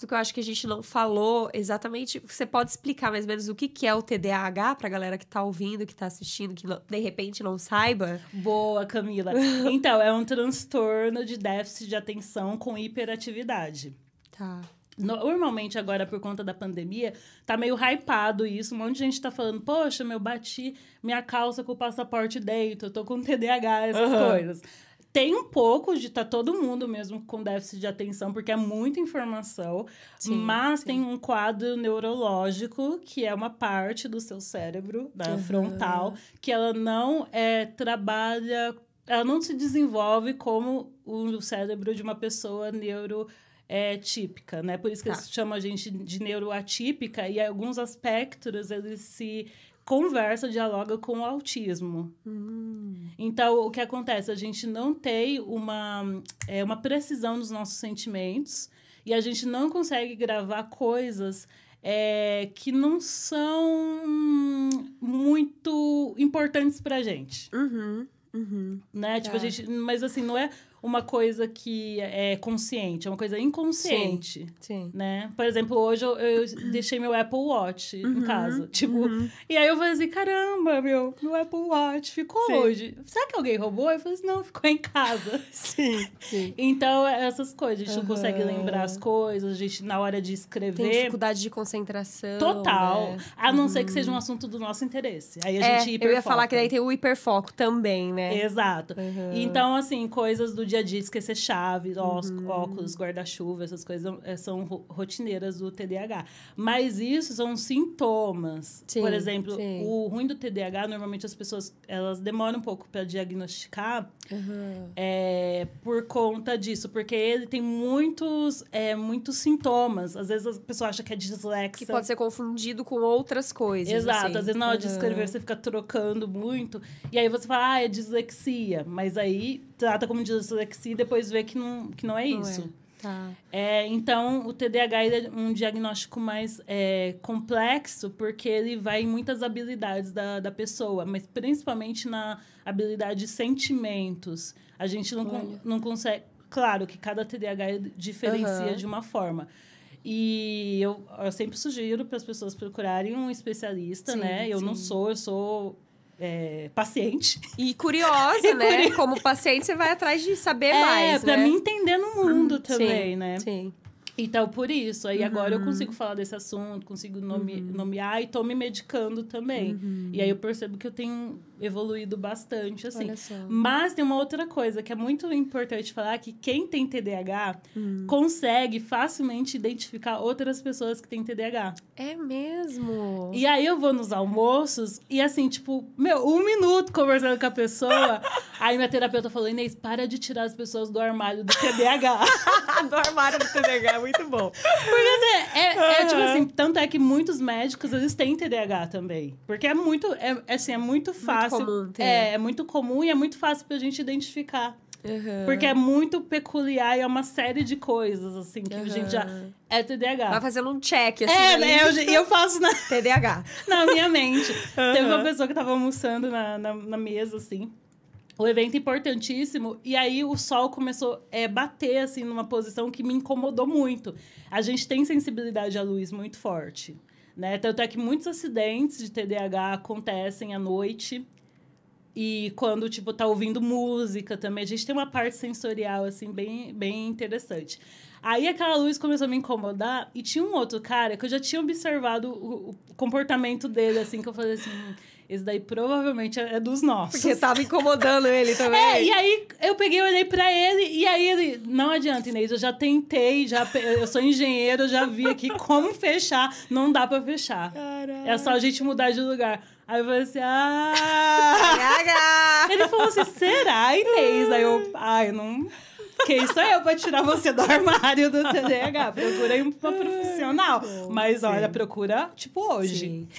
do que eu acho que a gente não falou exatamente. Você pode explicar mais ou menos o que, que é o TDAH para a galera que tá ouvindo, que tá assistindo, que de repente não saiba? Boa, Camila. então, é um transtorno de déficit de atenção com hiperatividade. Tá. Normalmente, agora, por conta da pandemia, tá meio hypado isso. Um monte de gente tá falando, poxa, meu, bati minha calça com o passaporte dentro, eu tô com TDAH, essas uhum. coisas. Tem um pouco de tá todo mundo mesmo com déficit de atenção, porque é muita informação, sim, mas sim. tem um quadro neurológico, que é uma parte do seu cérebro, da né, uhum. frontal, que ela não é, trabalha, ela não se desenvolve como o cérebro de uma pessoa neuro é, típica, né? Por isso que tá. eles chamam a gente de neuroatípica e alguns aspectos eles se conversa, dialoga com o autismo. Hum. Então, o que acontece? A gente não tem uma, é, uma precisão nos nossos sentimentos e a gente não consegue gravar coisas é, que não são muito importantes pra gente. Uhum. Uhum. Né? Tipo, a tá. gente. Mas assim, não é uma coisa que é consciente, é uma coisa inconsciente. Sim. sim. Né? Por exemplo, hoje eu, eu deixei meu Apple Watch uhum, em casa. Tipo, uhum. e aí eu falei assim: caramba, meu, meu Apple Watch ficou sim. hoje. Será que alguém roubou? Eu falei assim: não, ficou em casa. sim, sim. Então, é essas coisas, a gente uhum. não consegue lembrar as coisas, a gente, na hora de escrever. Tem dificuldade de concentração. Total. Né? A não ser que uhum. seja um assunto do nosso interesse. Aí a é, gente hiperfoca. Eu ia falar que daí tem o hiperfoco também, né? Exato. Então, assim, coisas do dia a dia esquecer chave, uhum. óculos, guarda-chuva, essas coisas são eh, rotineiras do TDAH. Mas isso são sintomas. Sim, Por exemplo, sim. o ruim do TDAH, normalmente as pessoas elas demoram um pouco para diagnosticar uhum. é, por conta disso, porque ele tem muitos, é, muitos sintomas. Às vezes a pessoa acha que é dislexia. Que pode ser confundido com outras coisas. Exato. Assim. Às vezes na hora uhum. de escrever você fica trocando muito. E aí você fala, ah, é dislexia. Mas aí trata como dislexia e depois vê que não, que não é não é. isso. É. Tá. É, então, o TDAH é um diagnóstico mais é, complexo, porque ele vai em muitas habilidades da, da pessoa, mas principalmente na habilidade de sentimentos. A gente não, não consegue. Claro que cada TDAH diferencia uhum. de uma forma. E eu, eu sempre sugiro para as pessoas procurarem um especialista, sim, né? Eu sim. não sou, eu sou é, paciente. E curiosa, né? Como paciente, você vai atrás de saber é, mais. É, pra né? mim entender no mundo uhum. também, sim, né? Sim. Então, por isso. Aí uhum. agora eu uhum. consigo falar desse assunto, consigo nome, uhum. nomear e tô me medicando também. Uhum. E aí eu percebo que eu tenho evoluído bastante, assim. Mas tem uma outra coisa que é muito importante falar, que quem tem TDAH hum. consegue facilmente identificar outras pessoas que têm TDAH. É mesmo? E aí eu vou nos almoços e, assim, tipo, meu, um minuto conversando com a pessoa. aí minha terapeuta falou, Inês, para de tirar as pessoas do armário do TDAH. do armário do TDAH, é muito muito bom. Porque assim, é, é, é, tipo assim, tanto é que muitos médicos, eles têm TDAH também. Porque é muito, é, é assim, é muito fácil. Muito comum É, é muito comum e é muito fácil pra gente identificar. Uhum. Porque é muito peculiar e é uma série de coisas, assim, que uhum. a gente já. É TDAH. Vai fazendo um check, é, assim. É, né? Eu, eu faço na. TDAH. na minha mente. Uhum. Teve uma pessoa que tava almoçando na, na, na mesa, assim um evento importantíssimo. E aí o sol começou a é, bater, assim, numa posição que me incomodou muito. A gente tem sensibilidade à luz muito forte. Né? Tanto é que muitos acidentes de TDAH acontecem à noite. E quando, tipo, tá ouvindo música também. A gente tem uma parte sensorial, assim, bem, bem interessante. Aí aquela luz começou a me incomodar. E tinha um outro cara que eu já tinha observado o, o comportamento dele, assim, que eu falei assim esse daí provavelmente é, é dos nossos. Porque tava incomodando ele também. É, e aí eu peguei, olhei para ele, e aí ele. Não adianta, Inês, eu já tentei, já, eu sou engenheiro, já vi aqui como fechar. Não dá para fechar. Caraca. É só a gente mudar de lugar. Aí eu falei assim, ah! ele falou assim, será, Inês? aí eu, ai, não. não. Quem sou eu pra tirar você do armário do CDH? Procura uma profissional. Mas olha, procura, tipo, hoje. Sim.